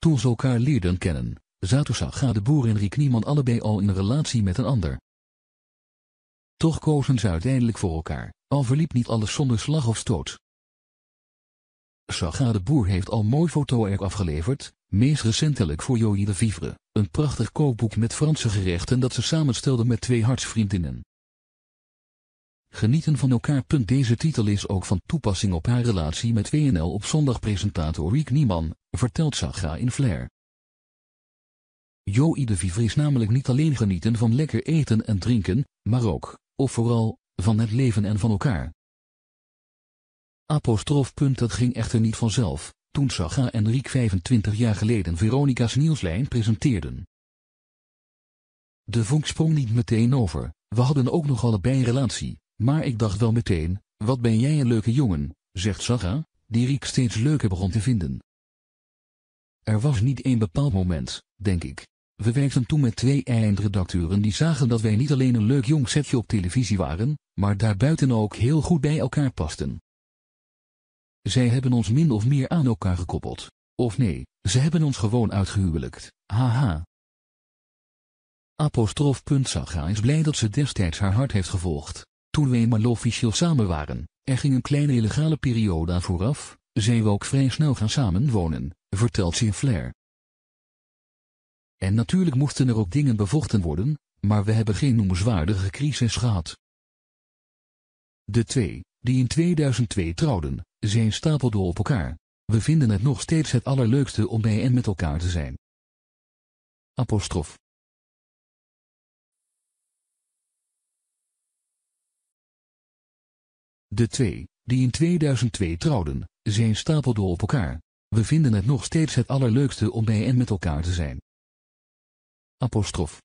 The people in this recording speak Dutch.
Toen ze elkaar leerden kennen, Saga de boer en Nieman allebei al in een relatie met een ander. Toch kozen ze uiteindelijk voor elkaar, al verliep niet alles zonder slag of stoot. Saga de Boer heeft al mooi fotowerk afgeleverd, meest recentelijk voor Joie de Vivre, een prachtig kookboek met Franse gerechten dat ze samenstelde met twee hartsvriendinnen. Genieten van elkaar. Deze titel is ook van toepassing op haar relatie met WNL op zondagpresentator Riek Nieman, vertelt Saga in Flair. Joey de Vivre is namelijk niet alleen genieten van lekker eten en drinken, maar ook, of vooral, van het leven en van elkaar. Apostrofpunt dat ging echter niet vanzelf, toen Saga en Riek 25 jaar geleden Veronica's nieuwslijn presenteerden. De vonk sprong niet meteen over, we hadden ook nog allebei een relatie, maar ik dacht wel meteen, wat ben jij een leuke jongen, zegt Saga, die Riek steeds leuker begon te vinden. Er was niet één bepaald moment, denk ik. We werkten toen met twee eindredacteuren die zagen dat wij niet alleen een leuk jong setje op televisie waren, maar daarbuiten ook heel goed bij elkaar pasten. Zij hebben ons min of meer aan elkaar gekoppeld. Of nee, ze hebben ons gewoon uitgehuwelijkt. Haha. Apostrof. Saga is blij dat ze destijds haar hart heeft gevolgd. Toen we eenmaal officieel samen waren, er ging een kleine illegale periode aan vooraf, zijn we ook vrij snel gaan samenwonen, vertelt Sinclair. En natuurlijk moesten er ook dingen bevochten worden, maar we hebben geen noemenswaardige crisis gehad. De twee, die in 2002 trouwden, zijn stapeldol op elkaar. We vinden het nog steeds het allerleukste om bij en met elkaar te zijn. Apostrof. De twee, die in 2002 trouwden, zijn stapeldol op elkaar. We vinden het nog steeds het allerleukste om bij en met elkaar te zijn. Apostrof